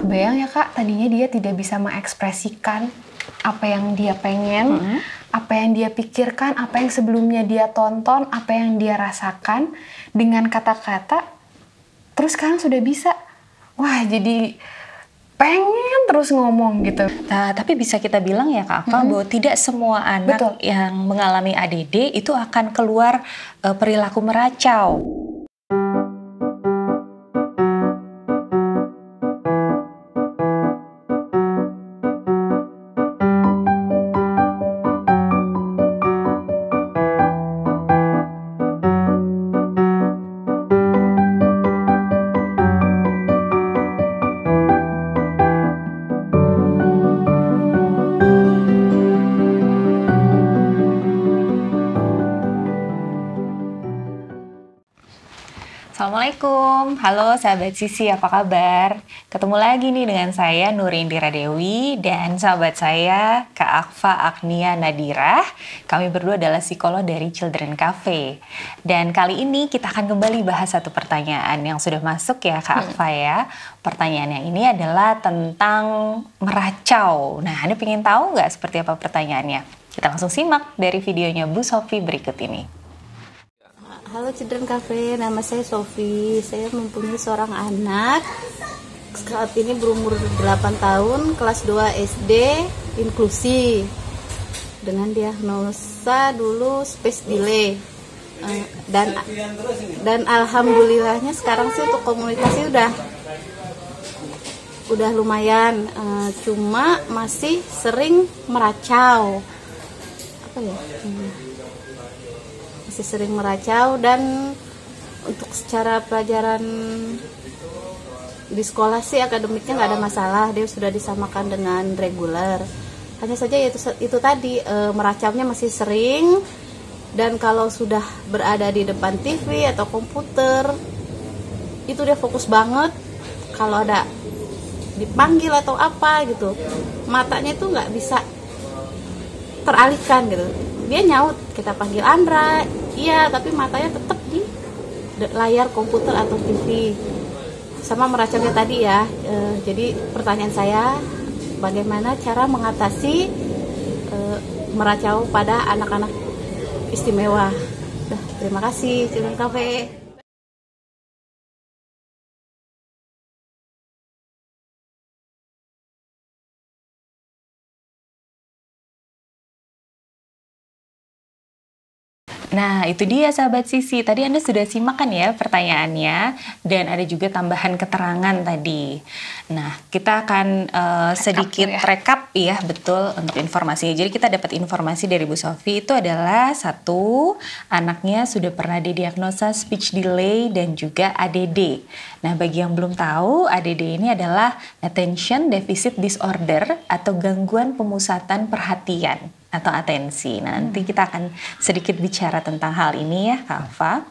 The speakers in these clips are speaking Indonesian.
kebayang ya kak tadinya dia tidak bisa mengekspresikan apa yang dia pengen, hmm. apa yang dia pikirkan, apa yang sebelumnya dia tonton, apa yang dia rasakan dengan kata-kata. Terus sekarang sudah bisa. Wah, jadi pengen terus ngomong gitu. Nah, tapi bisa kita bilang ya Kak hmm. bahwa tidak semua anak Betul. yang mengalami ADD itu akan keluar eh, perilaku meracau. Assalamualaikum, halo sahabat Sisi, apa kabar? Ketemu lagi nih dengan saya Nuri Indira Dewi dan sahabat saya Kak Akfa Agnia Nadira. Kami berdua adalah psikolog dari Children Cafe. Dan kali ini kita akan kembali bahas satu pertanyaan yang sudah masuk ya Kak hmm. ya. Pertanyaannya ini adalah tentang meracau. Nah, Anda pengen tahu nggak seperti apa pertanyaannya? Kita langsung simak dari videonya Bu Sofi berikut ini. Halo Children Cafe, nama saya Sofi. Saya mempunyai seorang anak saat ini berumur 8 tahun, kelas 2 SD, inklusi dengan diagnosa dulu space delay. Eh, dan dan alhamdulillahnya sekarang sih untuk komunikasi udah udah lumayan, eh, cuma masih sering meracau. Apa ya? Hmm masih sering meracau dan untuk secara pelajaran di sekolah sih akademiknya nggak ada masalah dia sudah disamakan dengan reguler hanya saja itu itu tadi e, meracaunya masih sering dan kalau sudah berada di depan TV atau komputer itu dia fokus banget kalau ada dipanggil atau apa gitu matanya itu nggak bisa teralihkan gitu dia nyaut kita panggil Andra iya tapi matanya tetap di layar komputer atau TV sama meracunnya tadi ya e, jadi pertanyaan saya bagaimana cara mengatasi e, meracau pada anak-anak istimewa terima kasih Cilun Cafe itu dia sahabat Sisi. Tadi Anda sudah simak ya pertanyaannya dan ada juga tambahan keterangan tadi. Nah, kita akan uh, sedikit ya. rekap ya betul untuk informasi. Jadi kita dapat informasi dari Bu Sofi itu adalah satu anaknya sudah pernah didiagnosa speech delay dan juga ADD. Nah, bagi yang belum tahu, ADD ini adalah attention deficit disorder atau gangguan pemusatan perhatian atau atensi. Nanti hmm. kita akan sedikit bicara tentang hal ini ya, Kava.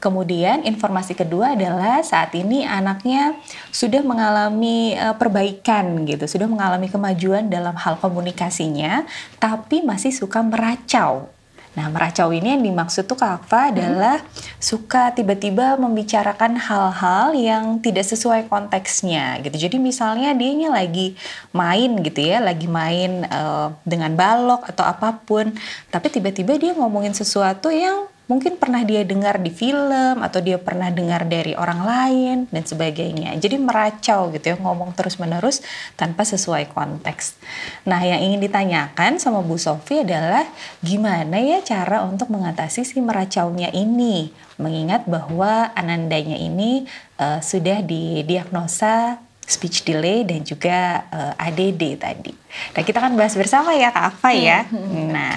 Kemudian informasi kedua adalah saat ini anaknya sudah mengalami eh, perbaikan gitu, sudah mengalami kemajuan dalam hal komunikasinya, tapi masih suka meracau Nah, meracau ini yang dimaksud tuh Kak adalah hmm. suka tiba-tiba membicarakan hal-hal yang tidak sesuai konteksnya gitu. Jadi misalnya dianya lagi main gitu ya, lagi main uh, dengan balok atau apapun, tapi tiba-tiba dia ngomongin sesuatu yang mungkin pernah dia dengar di film atau dia pernah dengar dari orang lain dan sebagainya. Jadi meracau gitu ya ngomong terus-menerus tanpa sesuai konteks. Nah, yang ingin ditanyakan sama Bu Sofi adalah gimana ya cara untuk mengatasi si meracaunya ini mengingat bahwa anandanya ini uh, sudah didiagnosa speech delay dan juga uh, eh, ADD tadi. Nah kita akan bahas bersama ya Kak Afa ya. Hmm, hmm, hmm. nah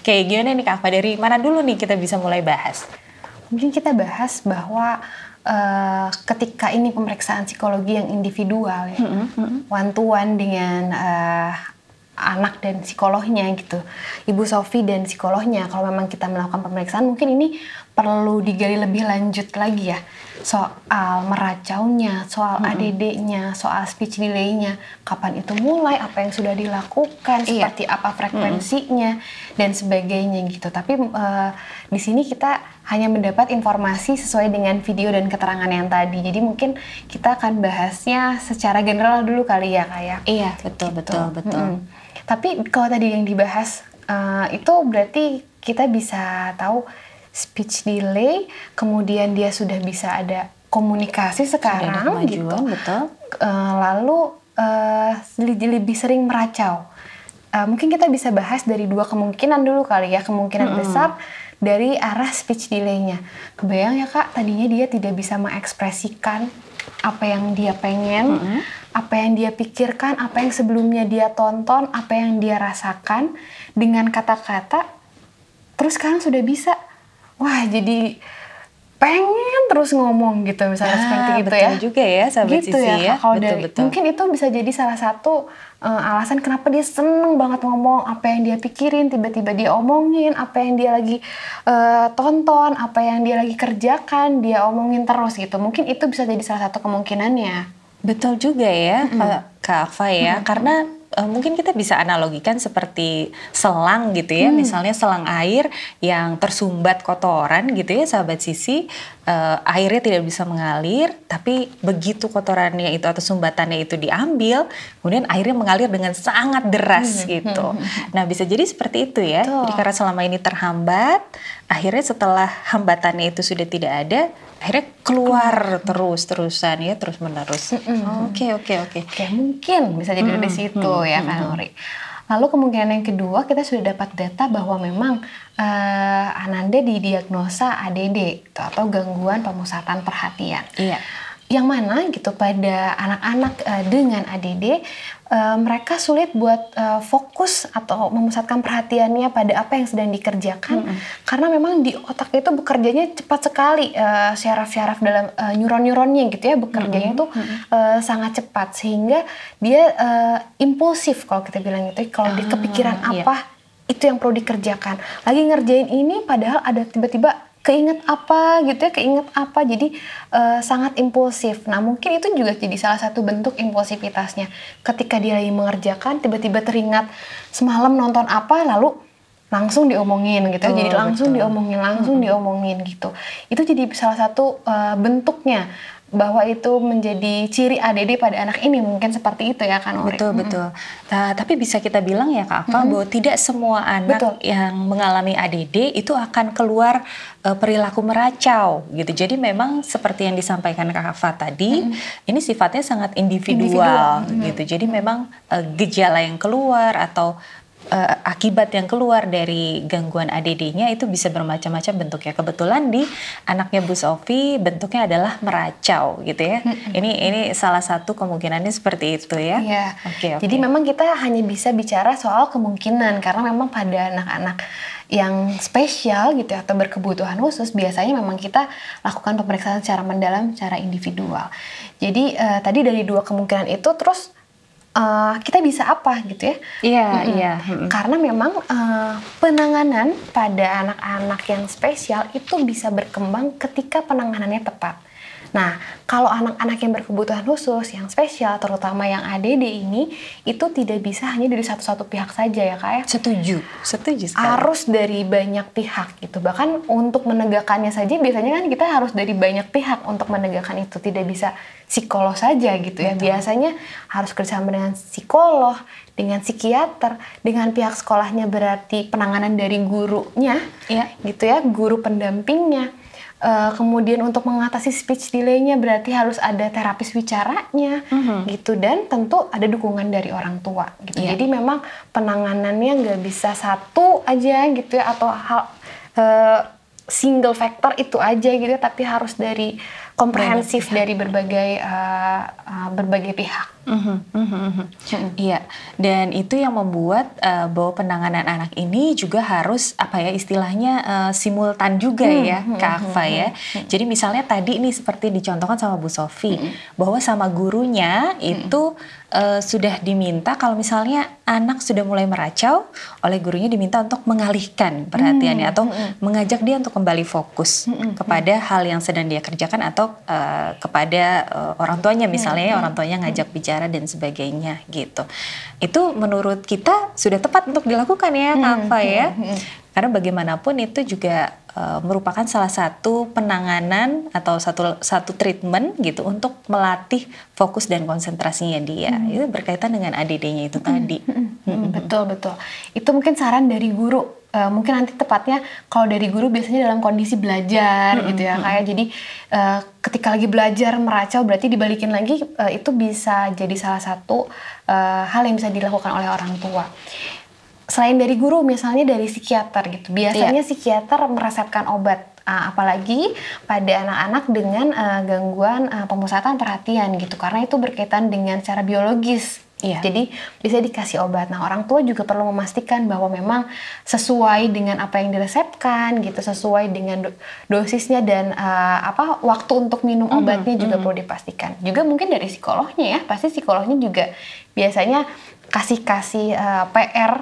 okay. kayak gimana nih Kak Afa dari mana dulu nih kita bisa mulai bahas? Mungkin kita bahas bahwa Uh, ketika ini pemeriksaan psikologi yang individual ya, mm -hmm. one to one dengan uh, anak dan psikolognya gitu, ibu Sofi dan psikolognya. Kalau memang kita melakukan pemeriksaan, mungkin ini perlu digali lebih lanjut lagi ya soal meracaunya, soal -hmm. ADD-nya, soal speech delay-nya, kapan itu mulai, apa yang sudah dilakukan, iya. seperti apa frekuensinya -hmm. dan sebagainya gitu. Tapi uh, di sini kita hanya mendapat informasi sesuai dengan video dan keterangan yang tadi. Jadi mungkin kita akan bahasnya secara general dulu kali ya, kayak. Ya? Iya, betul, gitu. betul, betul. -hmm. Tapi kalau tadi yang dibahas uh, itu berarti kita bisa tahu speech delay, kemudian dia sudah bisa ada komunikasi sekarang ada gitu. Betul. Uh, lalu uh, lebih sering meracau. Uh, mungkin kita bisa bahas dari dua kemungkinan dulu kali ya kemungkinan mm -hmm. besar dari arah speech delay-nya. Kebayang ya kak, tadinya dia tidak bisa mengekspresikan apa yang dia pengen, mm -hmm. apa yang dia pikirkan, apa yang sebelumnya dia tonton, apa yang dia rasakan dengan kata-kata. Terus sekarang sudah bisa wah jadi pengen terus ngomong gitu misalnya nah, seperti itu betul ya juga ya sahabat gitu Cici ya, ya. betul, dari, betul. mungkin itu bisa jadi salah satu uh, alasan kenapa dia seneng banget ngomong apa yang dia pikirin tiba-tiba dia omongin apa yang dia lagi uh, tonton apa yang dia lagi kerjakan dia omongin terus gitu mungkin itu bisa jadi salah satu kemungkinannya betul juga ya mm -hmm. Kak Afa ya mm -hmm. karena uh, mungkin kita bisa analogikan seperti selang gitu ya, hmm. misalnya selang air yang tersumbat kotoran gitu ya, sahabat sisi uh, airnya tidak bisa mengalir, tapi begitu kotorannya itu atau sumbatannya itu diambil, kemudian airnya mengalir dengan sangat deras hmm. hmm gitu. Hmm, hmm. Nah bisa jadi seperti itu ya, jadi karena selama ini terhambat, akhirnya setelah hambatannya itu sudah tidak ada akhirnya keluar keluar. terus terusan ya terus menerus. Oke oke oke. mungkin bisa jadi dari situ hmm. ya kan Nuri Lalu kemungkinan yang kedua kita sudah dapat data bahwa memang uh, eh, Ananda didiagnosa ADD atau gangguan pemusatan perhatian. Iya yang mana gitu pada anak-anak uh, dengan ADD uh, eh, mereka sulit buat uh, fokus atau memusatkan perhatiannya pada apa yang sedang dikerjakan mm -hmm. karena memang di otak itu bekerjanya cepat sekali uh, syaraf-syaraf dalam uh, neuron-neuronnya gitu ya bekerjanya mm -hmm. mm -hmm. uh, sangat cepat sehingga dia uh, impulsif kalau kita bilang gitu kalau di ah, kepikiran iya. apa itu yang perlu dikerjakan lagi ngerjain ini padahal ada tiba-tiba keinget apa gitu ya, keinget apa. Jadi uh, sangat impulsif. Nah mungkin itu juga jadi salah satu bentuk impulsivitasnya. Ketika dia lagi mengerjakan, tiba-tiba teringat semalam nonton apa, lalu langsung diomongin gitu. Oh, jadi langsung betul. diomongin, langsung hmm. diomongin gitu. Itu jadi salah satu uh, bentuknya bahwa itu menjadi ciri ADD pada anak ini mungkin seperti itu ya kan Betul mm-hmm. betul. Nah, tapi bisa kita bilang ya Kak mm-hmm. bahwa tidak semua anak betul. yang mengalami ADD itu akan keluar uh, perilaku meracau gitu. Jadi memang seperti yang disampaikan Kak Afa tadi, mm-hmm. ini sifatnya sangat individual, individual. Mm-hmm. gitu. Jadi memang uh, gejala yang keluar atau uh, akibat yang keluar dari gangguan ADD-nya itu bisa bermacam-macam bentuknya. Kebetulan di anaknya Bu Sofi bentuknya adalah meracau gitu ya. Ini ini salah satu kemungkinannya seperti itu ya. Iya. Okay, okay. Jadi memang kita hanya bisa bicara soal kemungkinan karena memang pada anak-anak yang spesial gitu ya, atau berkebutuhan khusus biasanya memang kita lakukan pemeriksaan secara mendalam secara individual. Jadi uh, tadi dari dua kemungkinan itu terus uh, kita bisa apa gitu ya. Iya, hmm iya. Karena memang uh, penanganan pada anak-anak yang spesial itu bisa berkembang ketika penanganannya tepat. Nah, kalau anak-anak yang berkebutuhan khusus, yang spesial, terutama yang ADD ini, itu tidak bisa hanya dari satu-satu pihak saja ya kak ya? Setuju, setuju sekali. Harus dari banyak pihak gitu. Bahkan untuk menegakkannya saja biasanya kan kita harus dari banyak pihak untuk menegakkan itu. Tidak bisa psikolog saja gitu ya. Betul. Biasanya harus kerjasama dengan psikolog, dengan psikiater, dengan pihak sekolahnya berarti penanganan dari gurunya, ya. gitu ya, guru pendampingnya Eh, kemudian untuk mengatasi speech delay berarti harus ada terapis bicaranya mm-hmm. gitu dan tentu ada dukungan dari orang tua gitu. Yeah. Jadi memang penanganannya nggak bisa satu aja gitu ya atau hal uh, single factor itu aja gitu ya, tapi harus dari komprehensif dari berbagai uh, uh, berbagai pihak. Mm-hmm, mm-hmm, hmm Iya, dan itu yang membuat uh, bahwa penanganan anak ini juga harus apa ya istilahnya uh, simultan juga hmm ya, Kak mm-hmm, ya. hmm Jadi misalnya tadi ini seperti dicontohkan sama Bu Sofi hmm bahwa sama gurunya itu uh, sudah diminta kalau misalnya anak sudah mulai meracau, oleh gurunya diminta untuk mengalihkan perhatiannya hmm atau hmm mengajak dia untuk kembali fokus hmm kepada hal yang sedang dia kerjakan atau uh, kepada uh, orang tuanya iya, misalnya hmm. orang tuanya ngajak hmm. bicara dan sebagainya gitu. Itu menurut kita sudah tepat untuk dilakukan ya hmm. apa hmm, ya? Hmm. Karena bagaimanapun itu juga uh, merupakan salah satu penanganan atau satu satu treatment gitu untuk melatih fokus dan konsentrasinya dia. Hmm. Itu berkaitan dengan ADD-nya itu hmm. tadi. Hmm hmm. hmm. hmm. Betul betul. Itu mungkin saran dari guru Uh, mungkin nanti tepatnya kalau dari guru biasanya dalam kondisi belajar hmm, gitu ya kayak ya. jadi uh, ketika lagi belajar meracau berarti dibalikin lagi uh, itu bisa jadi salah satu uh, hal yang bisa dilakukan oleh orang tua selain dari guru misalnya dari psikiater gitu biasanya yeah. psikiater meresepkan obat uh, apalagi pada anak-anak dengan uh, gangguan uh, pemusatan perhatian gitu karena itu berkaitan dengan secara biologis Iya. Jadi bisa dikasih obat. Nah orang tua juga perlu memastikan bahwa memang sesuai dengan apa yang diresepkan gitu, sesuai dengan dosisnya dan uh, apa waktu untuk minum mhm, obatnya mm -hmm. juga mhm. perlu dipastikan. Juga mungkin dari psikolognya ya, pasti psikolognya juga biasanya kasih kasih uh, eh, PR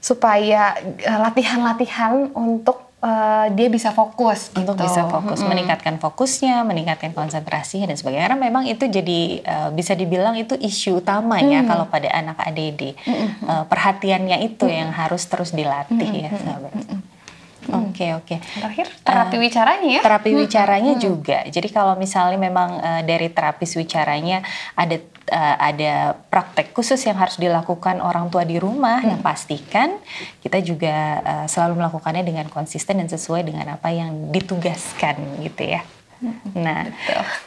supaya eh, latihan-latihan uh, untuk uh, dia bisa fokus gitu. Untuk bisa fokus, -hmm. meningkatkan fokusnya, meningkatkan konsentrasi dan sebagainya. Karena memang itu jadi uh, bisa dibilang itu isu utama mm -hmm. ya kalau pada anak ADD. Mm -hmm. uh, eh, perhatiannya itu -hmm. yang harus terus dilatih -hmm. ya sahabat. -hmm. Hmm. Oke okay, oke. Okay. Terakhir eh, terapi uh, wicaranya ya? Terapi hmm. wicaranya hmm. juga. Jadi kalau misalnya memang uh, dari terapis wicaranya ada uh, ada praktek khusus yang harus dilakukan orang tua di rumah. Nah hmm. yang pastikan kita juga uh, selalu melakukannya dengan konsisten dan sesuai dengan apa yang ditugaskan gitu ya. Nah,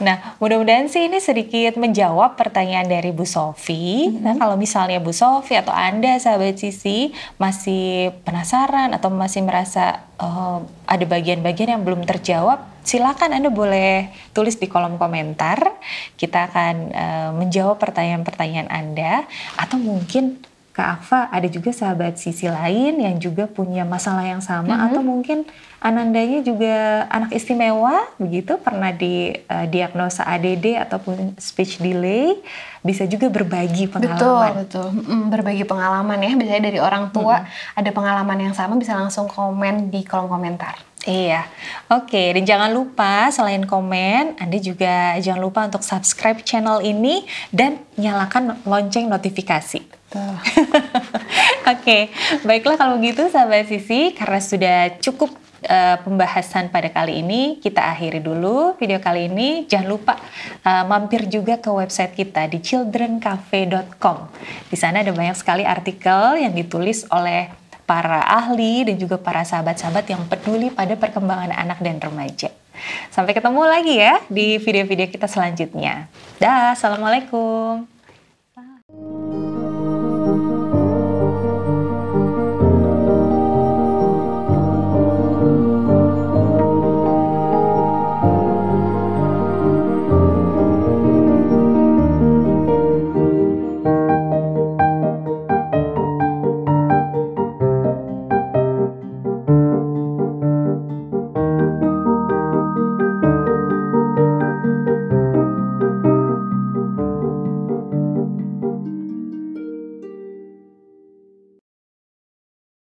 nah mudah-mudahan sih ini sedikit menjawab pertanyaan dari Bu Sofi. hmm Nah, kalau misalnya Bu Sofi atau Anda sahabat Sisi masih penasaran atau masih merasa uh, ada bagian-bagian yang belum terjawab, silakan Anda boleh tulis di kolom komentar. Kita akan uh, menjawab pertanyaan-pertanyaan Anda atau mungkin Kak Afa ada juga sahabat sisi lain yang juga punya masalah yang sama mm -hmm. atau mungkin anandanya juga anak istimewa begitu pernah di uh, ADD ataupun speech delay bisa juga berbagi pengalaman. Betul, betul. Berbagi pengalaman ya biasanya dari orang tua mm -hmm. ada pengalaman yang sama bisa langsung komen di kolom komentar. Iya, oke. Dan jangan lupa selain komen, Anda juga jangan lupa untuk subscribe channel ini dan nyalakan lonceng notifikasi. Betul. Gitu. Oke, okay. baiklah kalau begitu sahabat Sisi, karena sudah cukup uh, pembahasan pada kali ini kita akhiri dulu video kali ini. Jangan lupa uh, mampir juga ke website kita di childrencafe.com. Di sana ada banyak sekali artikel yang ditulis oleh para ahli dan juga para sahabat-sahabat yang peduli pada perkembangan anak dan remaja. Sampai ketemu lagi ya di video-video kita selanjutnya. Dah, assalamualaikum.